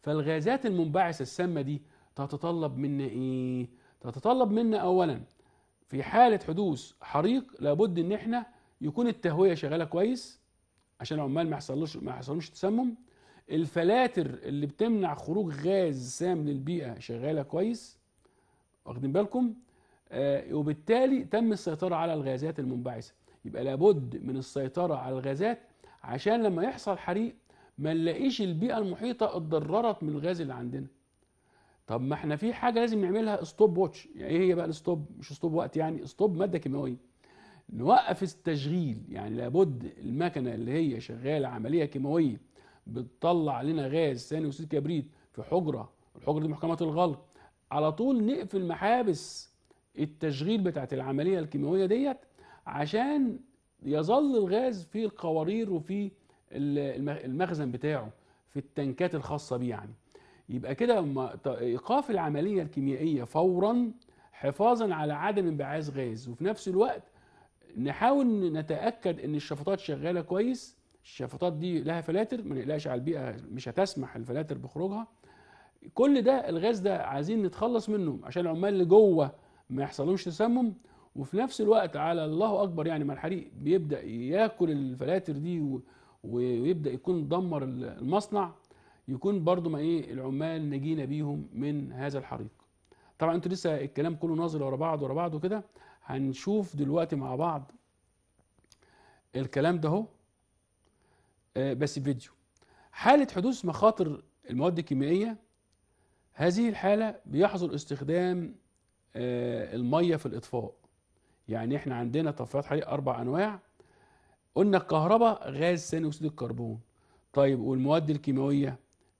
فالغازات المنبعثه السامه دي تتطلب منا ايه؟ تتطلب منا اولا في حاله حدوث حريق لابد ان احنا يكون التهويه شغاله كويس عشان العمال ما يحصلوش ما يحصلوش تسمم الفلاتر اللي بتمنع خروج غاز سام للبيئه شغاله كويس واخدين بالكم آه وبالتالي تم السيطره على الغازات المنبعثه يبقى لابد من السيطره على الغازات عشان لما يحصل حريق ما نلاقيش البيئه المحيطه اتضررت من الغاز اللي عندنا طب ما احنا في حاجه لازم نعملها ستوب واتش يعني ايه هي بقى الستوب مش ستوب وقت يعني ستوب ماده كيماويه نوقف التشغيل يعني لابد المكنه اللي هي شغاله عمليه كيماويه بتطلع لنا غاز ثاني اكسيد الكبريت في حجره الحجره دي محكمه الغلق على طول نقفل محابس التشغيل بتاعت العمليه الكيماويه ديت عشان يظل الغاز في القوارير وفي المخزن بتاعه في التنكات الخاصه بيه يعني يبقى كده ايقاف العمليه الكيميائيه فورا حفاظا على عدم انبعاث غاز وفي نفس الوقت نحاول نتاكد ان الشفطات شغاله كويس الشفاطات دي لها فلاتر ما نقلقش على البيئه مش هتسمح الفلاتر بخروجها كل ده الغاز ده عايزين نتخلص منه عشان العمال اللي جوه ما يحصلوش تسمم وفي نفس الوقت على الله اكبر يعني ما الحريق بيبدا ياكل الفلاتر دي ويبدا يكون دمر المصنع يكون برضو ما ايه العمال نجينا بيهم من هذا الحريق طبعا انتوا لسه الكلام كله ناظر ورا بعض ورا بعض وكده هنشوف دلوقتي مع بعض الكلام ده اهو آه، بس فيديو حالة حدوث مخاطر المواد الكيميائية هذه الحالة بيحظر استخدام آه، المية في الإطفاء يعني احنا عندنا طفايات حريق أربع أنواع قلنا الكهرباء غاز ثاني أكسيد الكربون طيب والمواد الكيماوية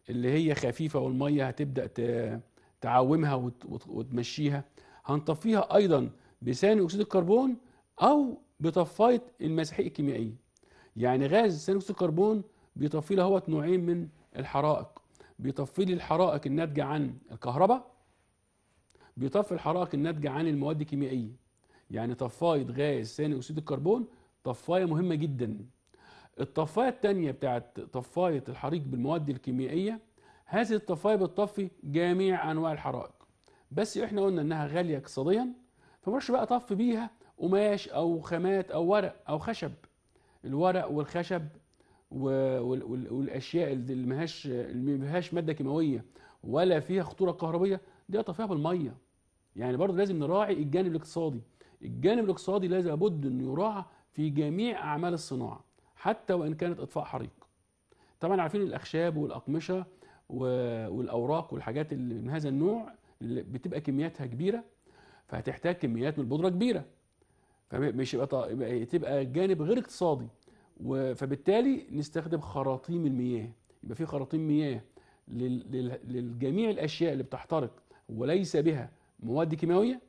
اللي هي خفيفة والمية هتبدأ تعومها وتمشيها هنطفيها أيضا بثاني أكسيد الكربون أو بطفاية المسحيق الكيميائية يعني غاز ثاني اكسيد الكربون بيطفي لي اهوت نوعين من الحرائق بيطفي لي الحرائق الناتجه عن الكهرباء بيطفي الحرائق الناتجه عن المواد الكيميائيه يعني طفايه غاز ثاني اكسيد الكربون طفايه مهمه جدا الطفايه الثانيه بتاعت طفايه الحريق بالمواد الكيميائيه هذه الطفايه بتطفي جميع انواع الحرائق بس احنا قلنا انها غاليه اقتصاديا فمش بقى طف بيها قماش او خامات او ورق او خشب الورق والخشب والاشياء اللي مهاش اللي مهاش ماده كيماويه ولا فيها خطوره كهربيه دي طفيها بالميه يعني برضه لازم نراعي الجانب الاقتصادي الجانب الاقتصادي لازم بد انه يراعى في جميع اعمال الصناعه حتى وان كانت اطفاء حريق طبعا عارفين الاخشاب والاقمشه والاوراق والحاجات اللي من هذا النوع اللي بتبقى كمياتها كبيره فهتحتاج كميات من البودره كبيره فمش يبقى تبقى جانب غير اقتصادي فبالتالي نستخدم خراطيم المياه يبقى في خراطيم مياه للجميع الاشياء اللي بتحترق وليس بها مواد كيماويه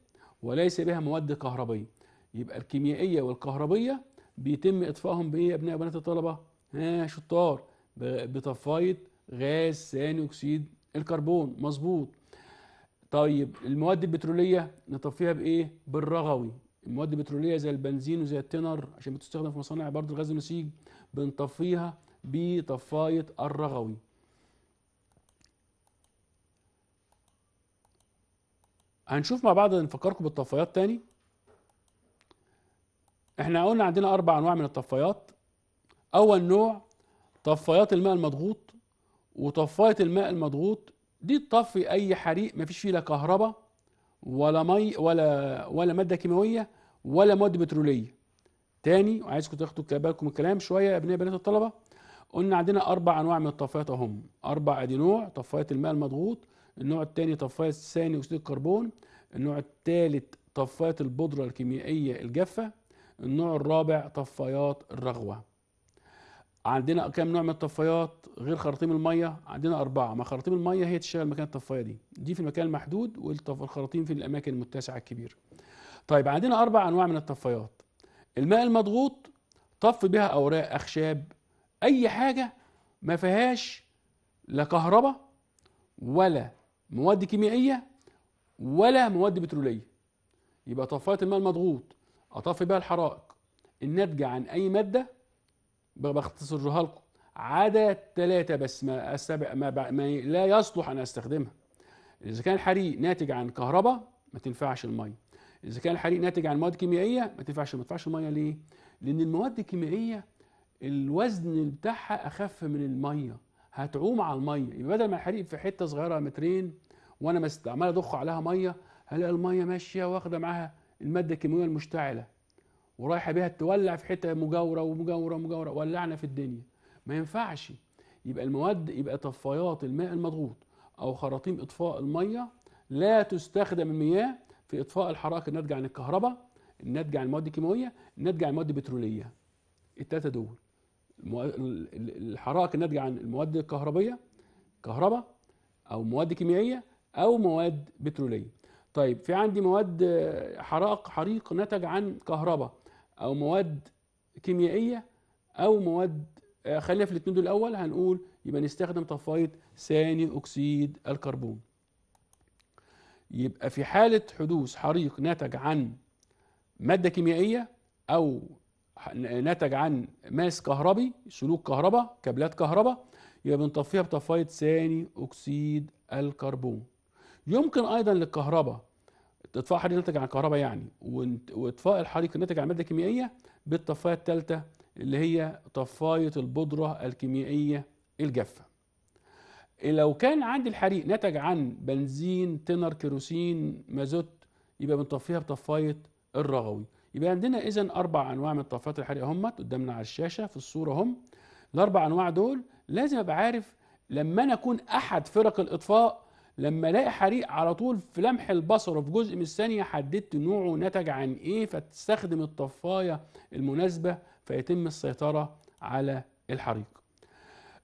وليس بها مواد كهربيه يبقى الكيميائيه والكهربيه بيتم اطفائهم بايه يا ابناء وبنات الطلبه ها شطار بطفايه غاز ثاني اكسيد الكربون مظبوط طيب المواد البتروليه نطفيها بايه بالرغوي المواد البتروليه زي البنزين وزي التنر عشان بتستخدم في مصانع برضه الغاز النسيج بنطفيها بطفايه الرغوي هنشوف مع بعض نفكركم بالطفايات تاني احنا قلنا عندنا اربع انواع من الطفايات اول نوع طفايات الماء المضغوط وطفايه الماء المضغوط دي تطفي اي حريق مفيش فيه لا كهرباء ولا مي ولا ولا ماده كيماويه ولا مواد بتروليه تاني وعايزكم تاخدوا بالكم الكلام شويه يا ابنائي بنات الطلبه قلنا عندنا اربع انواع من الطفايات اهم اربع ادي نوع طفايات الماء المضغوط النوع الثاني طفايه ثاني اكسيد الكربون النوع الثالث طفايات البودره الكيميائيه الجافه النوع الرابع طفايات الرغوه عندنا كام نوع من الطفايات غير خراطيم الميه عندنا اربعه ما خراطيم الميه هي تشتغل مكان الطفايه دي دي في المكان المحدود والخراطيم في الاماكن المتسعه الكبيره طيب عندنا اربع انواع من الطفايات الماء المضغوط طف بها اوراق اخشاب اي حاجه ما فيهاش لا كهرباء ولا مواد كيميائيه ولا مواد بتروليه يبقى طفايه الماء المضغوط اطفي بها الحرائق الناتجه عن اي ماده بختصرها لكم عدا ثلاثة بس ما, ما, ما لا يصلح أن أستخدمها إذا كان الحريق ناتج عن كهرباء ما تنفعش المية إذا كان الحريق ناتج عن مواد كيميائية ما تنفعش ما تنفعش المية ليه؟ لأن المواد الكيميائية الوزن بتاعها أخف من المية هتعوم على المية يبقى بدل ما الحريق في حتة صغيرة مترين وأنا عمال أضخ عليها مية هلاقي المية ماشية واخدة معاها المادة الكيميائية المشتعلة ورايحة بيها تولع في حتة مجاورة ومجاورة ومجاورة ولعنا في الدنيا ما ينفعش يبقى المواد يبقى طفايات الماء المضغوط او خراطيم اطفاء الميه لا تستخدم المياه في اطفاء الحرائق الناتجه عن الكهرباء الناتجه عن المواد الكيماويه الناتجه عن المواد البتروليه التلاته دول الحرائق الناتجه عن المواد الكهربيه كهرباء او مواد كيميائيه او مواد بتروليه طيب في عندي مواد حرائق حريق نتج عن كهرباء او مواد كيميائيه او مواد آه، خلينا في الاثنين دول الاول هنقول يبقى نستخدم طفايه ثاني اكسيد الكربون يبقى في حاله حدوث حريق ناتج عن ماده كيميائيه او ناتج عن ماس كهربي سلوك كهرباء كابلات كهرباء يبقى بنطفيها بطفايه ثاني اكسيد الكربون يمكن ايضا للكهرباء اطفاء حريق ناتج عن كهرباء يعني واطفاء الحريق الناتج عن ماده كيميائيه بالطفايه الثالثه اللي هي طفايه البودره الكيميائيه الجافه لو كان عندي الحريق نتج عن بنزين تنر كيروسين مازوت يبقى بنطفيها بطفايه الرغوي يبقى عندنا اذا اربع انواع من طفايات الحريق همت قدامنا على الشاشه في الصوره هم الاربع انواع دول لازم ابقى عارف لما انا اكون احد فرق الاطفاء لما الاقي حريق على طول في لمح البصر وفي جزء من الثانيه حددت نوعه نتج عن ايه فتستخدم الطفايه المناسبه فيتم السيطرة على الحريق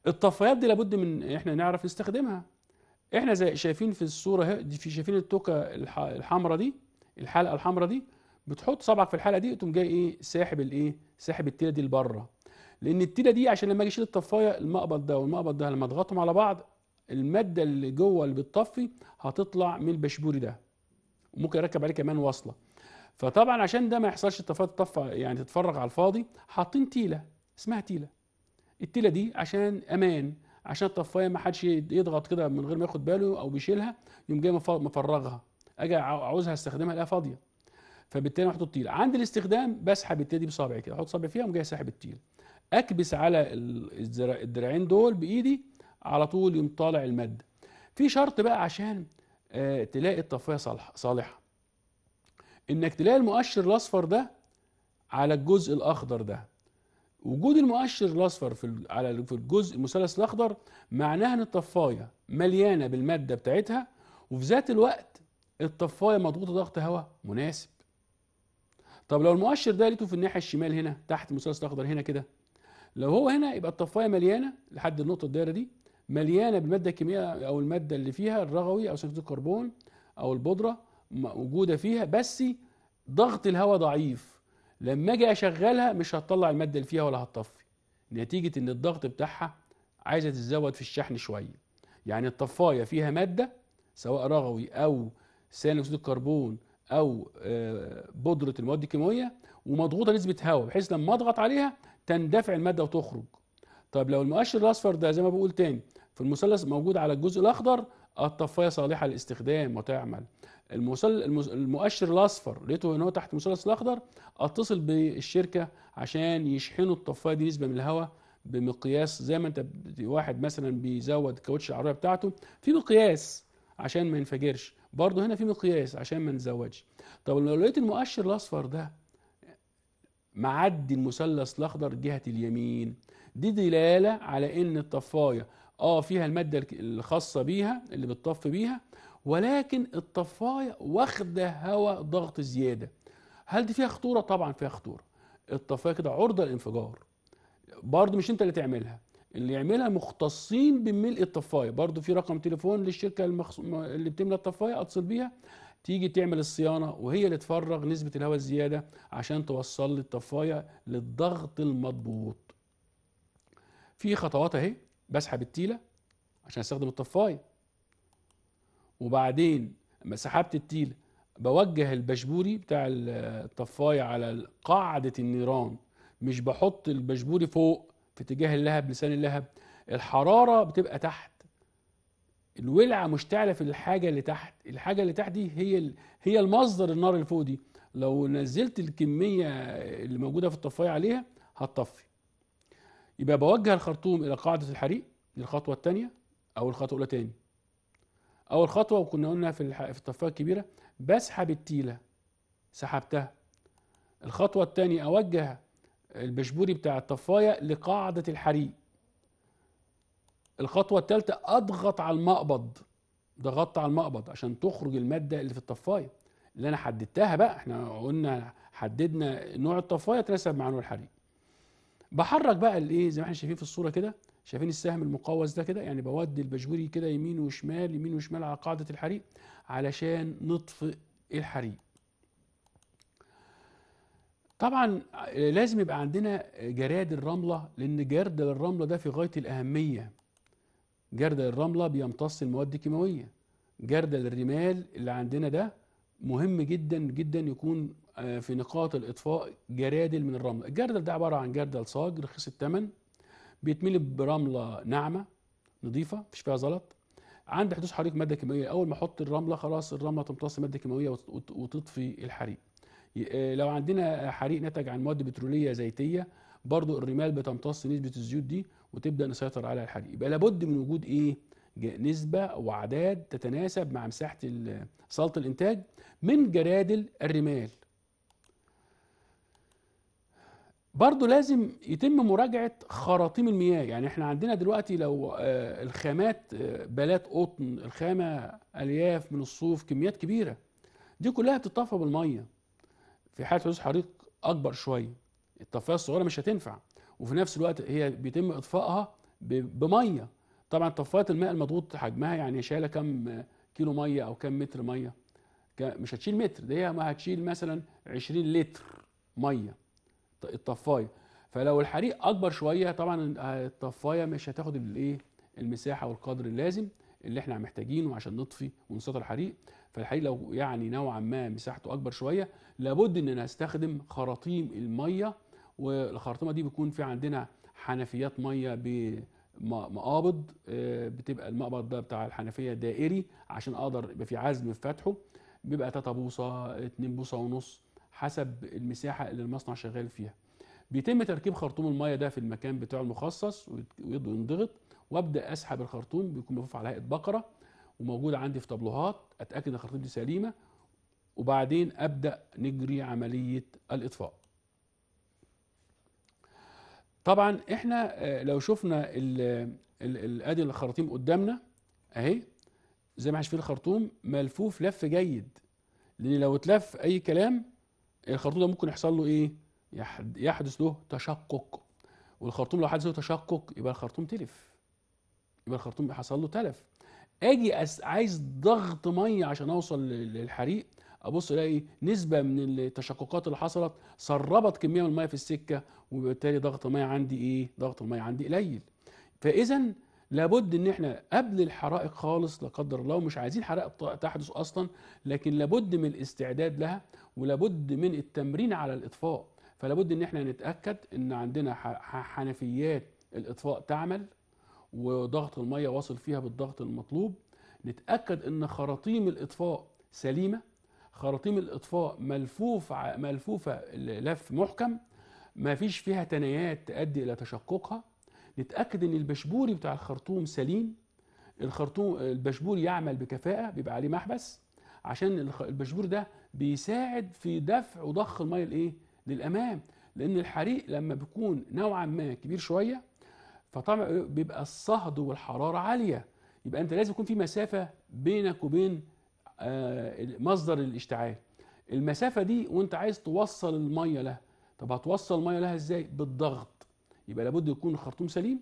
الطفايات دي لابد من احنا نعرف نستخدمها احنا زي شايفين في الصورة اهي في شايفين التوكة الحمراء دي الحلقة الحمراء دي بتحط صبعك في الحلقة دي تقوم جاي ايه ساحب الايه ساحب التيلة دي لبره لان التيلة دي عشان لما اجي اشيل الطفاية المقبض ده والمقبض ده لما اضغطهم على بعض المادة اللي جوه اللي بتطفي هتطلع من البشبوري ده ممكن اركب عليه كمان وصلة فطبعا عشان ده ما يحصلش تطفى يعني تتفرغ على الفاضي حاطين تيله اسمها تيله التيله دي عشان امان عشان الطفايه ما حدش يضغط كده من غير ما ياخد باله او بيشيلها يقوم جاي مفرغها اجي عاوزها استخدمها الاقيها فاضيه فبالتالي احط التيل عند الاستخدام بسحب التيل دي بصابعي كده احط صابعي فيها وجاي ساحب التيل اكبس على الذراعين دول بايدي على طول يقوم طالع الماده في شرط بقى عشان آه، تلاقي الطفايه صالحه صالحه انك تلاقي المؤشر الاصفر ده على الجزء الاخضر ده وجود المؤشر الاصفر في على في الجزء المثلث الاخضر معناها ان الطفايه مليانه بالماده بتاعتها وفي ذات الوقت الطفايه مضغوطه ضغط هواء مناسب طب لو المؤشر ده لقيته في الناحيه الشمال هنا تحت المثلث الاخضر هنا كده لو هو هنا يبقى الطفايه مليانه لحد النقطه الدايره دي مليانه بالماده الكيميائيه او الماده اللي فيها الرغوي او ثاني الكربون او البودره موجوده فيها بس ضغط الهواء ضعيف لما اجي اشغلها مش هتطلع الماده اللي فيها ولا هتطفي نتيجه ان الضغط بتاعها عايزه تتزود في الشحن شويه يعني الطفايه فيها ماده سواء رغوي او ثاني اكسيد الكربون او آه، بودره المواد الكيماويه ومضغوطه نسبه هواء بحيث لما اضغط عليها تندفع الماده وتخرج طب لو المؤشر الاصفر ده زي ما بقول تاني في المثلث موجود على الجزء الاخضر الطفايه صالحه للاستخدام وتعمل المسل... المؤشر الاصفر لقيته ان هو تحت المثلث الاخضر اتصل بالشركه عشان يشحنوا الطفايه دي نسبه من الهواء بمقياس زي ما انت واحد مثلا بيزود كاوتش العربيه بتاعته في مقياس عشان ما ينفجرش برضه هنا في مقياس عشان ما نزودش طب لو لقيت المؤشر الاصفر ده معدي المثلث الاخضر جهه اليمين دي دلاله على ان الطفايه اه فيها المادة الخاصة بيها اللي بتطف بيها ولكن الطفاية واخدة هواء ضغط زيادة هل دي فيها خطورة؟ طبعا فيها خطورة الطفاية كده عرضة للانفجار برضه مش انت اللي تعملها اللي يعملها مختصين بملء الطفايه برضو في رقم تليفون للشركه المخص... اللي بتملى الطفايه اتصل بيها تيجي تعمل الصيانه وهي اللي تفرغ نسبه الهواء الزياده عشان توصل للطفايه للضغط المضبوط في خطوات اهي بسحب التيله عشان استخدم الطفايه وبعدين لما سحبت التيله بوجه البشبوري بتاع الطفايه على قاعده النيران مش بحط البشبوري فوق في اتجاه اللهب لسان اللهب الحراره بتبقى تحت الولعه مشتعله في الحاجه اللي تحت الحاجه اللي تحت دي هي هي المصدر النار اللي فوق دي لو نزلت الكميه اللي موجوده في الطفايه عليها هتطفي يبقى بوجه الخرطوم الى قاعده الحريق دي الخطوه الثانيه او الخطوه الاولى تاني اول خطوه وكنا قلنا في في الطفايه الكبيره بسحب التيله سحبتها الخطوه الثانيه اوجه البشبوري بتاع الطفايه لقاعده الحريق الخطوه الثالثه اضغط على المقبض ضغطت على المقبض عشان تخرج الماده اللي في الطفايه اللي انا حددتها بقى احنا قلنا حددنا نوع الطفايه تناسب مع نوع الحريق بحرك بقى الايه زي ما احنا شايفين في الصوره كده شايفين السهم المقوس ده كده يعني بودي البجوري كده يمين وشمال يمين وشمال على قاعده الحريق علشان نطفئ الحريق طبعا لازم يبقى عندنا جراد الرمله لان جرد الرمله ده في غايه الاهميه جرد الرمله بيمتص المواد الكيماويه جرد الرمال اللي عندنا ده مهم جدا جدا يكون آه، في نقاط الاطفاء جرادل من الرمل الجردل ده عباره عن جردل صاج رخيص الثمن بيتملي برمله ناعمه نظيفه مفيش فيها زلط عند حدوث حريق ماده كيماويه اول ما احط الرمله خلاص الرمله تمتص ماده كيماويه وتطفي الحريق آه، لو عندنا حريق نتج عن مواد بتروليه زيتيه برضو الرمال بتمتص نسبه الزيوت دي وتبدا نسيطر على الحريق يبقى لابد من وجود ايه نسبه وعداد تتناسب مع مساحه صاله الانتاج من جرادل الرمال برضه لازم يتم مراجعة خراطيم المياه يعني احنا عندنا دلوقتي لو آه، الخامات آه، بلات قطن الخامة ألياف من الصوف كميات كبيرة دي كلها بتطفى بالمية في حالة حدوث حريق أكبر شوية الطفاية الصغيرة مش هتنفع وفي نفس الوقت هي بيتم إطفائها بمية طبعا طفايه الماء المضغوط حجمها يعني شايلة كم كيلو مية أو كم متر مية مش هتشيل متر دي ما هتشيل مثلا 20 لتر مية الطفايه فلو الحريق اكبر شويه طبعا الطفايه مش هتاخد الايه المساحه والقدر اللازم اللي احنا محتاجينه عشان نطفي ونسيطر الحريق فالحريق لو يعني نوعا ما مساحته اكبر شويه لابد ان انا استخدم خراطيم الميه والخرطومه دي بيكون في عندنا حنفيات ميه بمقابض آه، بتبقى المقبض ده بتاع الحنفيه دائري عشان اقدر يبقى في عزم في فتحه بيبقى 3 بوصه 2 بوصه ونص حسب المساحه اللي المصنع شغال فيها بيتم تركيب خرطوم الميه ده في المكان بتاعه المخصص وينضغط وابدا اسحب الخرطوم بيكون مرفوع على هيئه بقره وموجود عندي في طبلوهات اتاكد ان الخرطوم دي سليمه وبعدين ابدا نجري عمليه الاطفاء طبعا احنا آه، لو شفنا ادي الخراطيم قدامنا اهي زي ما احنا شايفين الخرطوم ملفوف لف جيد لان لو اتلف اي كلام الخرطوم ده ممكن يحصل له ايه يحدث له تشقق والخرطوم لو حدث له تشقق يبقى الخرطوم تلف يبقى الخرطوم حصل له تلف اجي أس... عايز ضغط ميه عشان اوصل للحريق ابص الاقي نسبه من التشققات اللي حصلت سربت كميه من الميه في السكه وبالتالي ضغط الميه عندي ايه ضغط الميه عندي قليل فاذا لابد ان احنا قبل الحرائق خالص لا قدر الله ومش عايزين حرائق تحدث اصلا لكن لابد من الاستعداد لها ولابد من التمرين على الاطفاء فلابد ان احنا نتاكد ان عندنا حنفيات الاطفاء تعمل وضغط الميه واصل فيها بالضغط المطلوب نتاكد ان خراطيم الاطفاء سليمه خراطيم الاطفاء ملفوف ملفوفه لف محكم ما فيش فيها تنايات تؤدي الى تشققها نتاكد ان البشبوري بتاع الخرطوم سليم الخرطوم البشبوري يعمل بكفاءه بيبقى عليه محبس عشان البشبور ده بيساعد في دفع وضخ الميه الايه للامام لان الحريق لما بيكون نوعا ما كبير شويه فطبعا بيبقى الصهد والحراره عاليه يبقى انت لازم يكون في مسافه بينك وبين آه، مصدر الاشتعال المسافه دي وانت عايز توصل الميه لها طب هتوصل الميه لها ازاي بالضغط يبقى لابد يكون الخرطوم سليم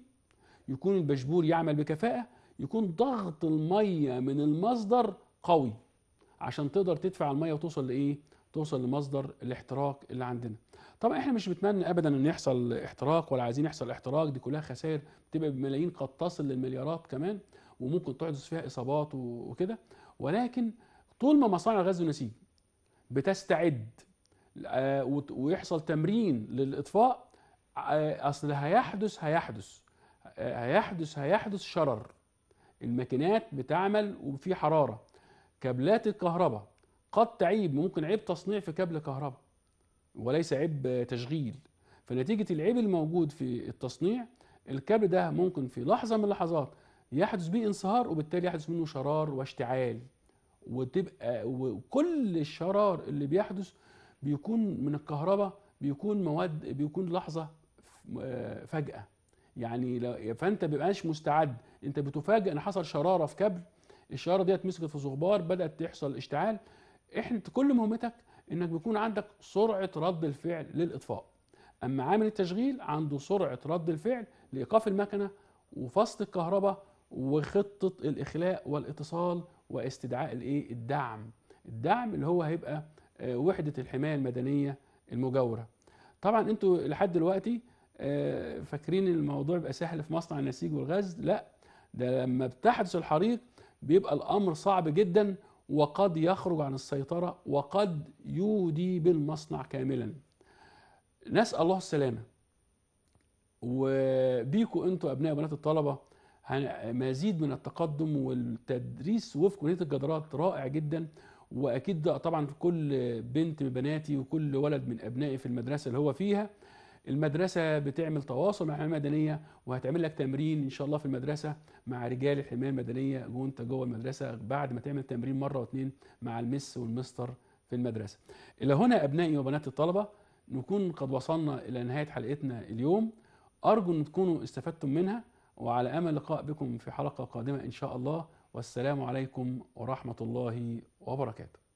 يكون البشبور يعمل بكفاءة يكون ضغط المية من المصدر قوي عشان تقدر تدفع المية وتوصل لإيه؟ توصل لمصدر الاحتراق اللي عندنا طبعا احنا مش بنتمنى ابدا ان يحصل احتراق ولا عايزين يحصل احتراق دي كلها خسائر بتبقى بملايين قد تصل للمليارات كمان وممكن تحدث فيها اصابات وكده ولكن طول ما مصانع الغاز والنسيج بتستعد آه، ويحصل تمرين للاطفاء اصل هيحدث هيحدث هيحدث هيحدث شرر الماكينات بتعمل وفي حراره كابلات الكهرباء قد تعيب ممكن عيب تصنيع في كابل كهرباء وليس عيب تشغيل فنتيجه العيب الموجود في التصنيع الكابل ده ممكن في لحظه من اللحظات يحدث به انصهار وبالتالي يحدث منه شرار واشتعال وتبقى وكل الشرار اللي بيحدث بيكون من الكهرباء بيكون مواد بيكون لحظه آه، فجأة يعني لو فانت بيبقاش مستعد انت بتفاجئ ان حصل شراره في كبل الشراره ديت مسكت في زغبار بدات تحصل اشتعال احنا كل مهمتك انك بيكون عندك سرعه رد الفعل للاطفاء اما عامل التشغيل عنده سرعه رد الفعل لايقاف المكنه وفصل الكهرباء وخطه الاخلاء والاتصال واستدعاء الايه الدعم الدعم اللي هو هيبقى آه، وحده الحمايه المدنيه المجاوره طبعا انتوا لحد دلوقتي آه، فاكرين الموضوع يبقى سهل في مصنع النسيج والغاز لا ده لما بتحدث الحريق بيبقى الامر صعب جدا وقد يخرج عن السيطره وقد يودي بالمصنع كاملا نسال الله السلامه وبيكوا انتوا ابناء وبنات الطلبه مزيد من التقدم والتدريس وفق كليه الجدارات رائع جدا واكيد طبعا كل بنت من بناتي وكل ولد من ابنائي في المدرسه اللي هو فيها المدرسة بتعمل تواصل مع الحماية المدنية وهتعمل لك تمرين إن شاء الله في المدرسة مع رجال الحماية المدنية وأنت جوه المدرسة بعد ما تعمل تمرين مرة واتنين مع المس والمستر في المدرسة إلى هنا أبنائي وبنات الطلبة نكون قد وصلنا إلى نهاية حلقتنا اليوم أرجو أن تكونوا استفدتم منها وعلى أمل لقاء بكم في حلقة قادمة إن شاء الله والسلام عليكم ورحمة الله وبركاته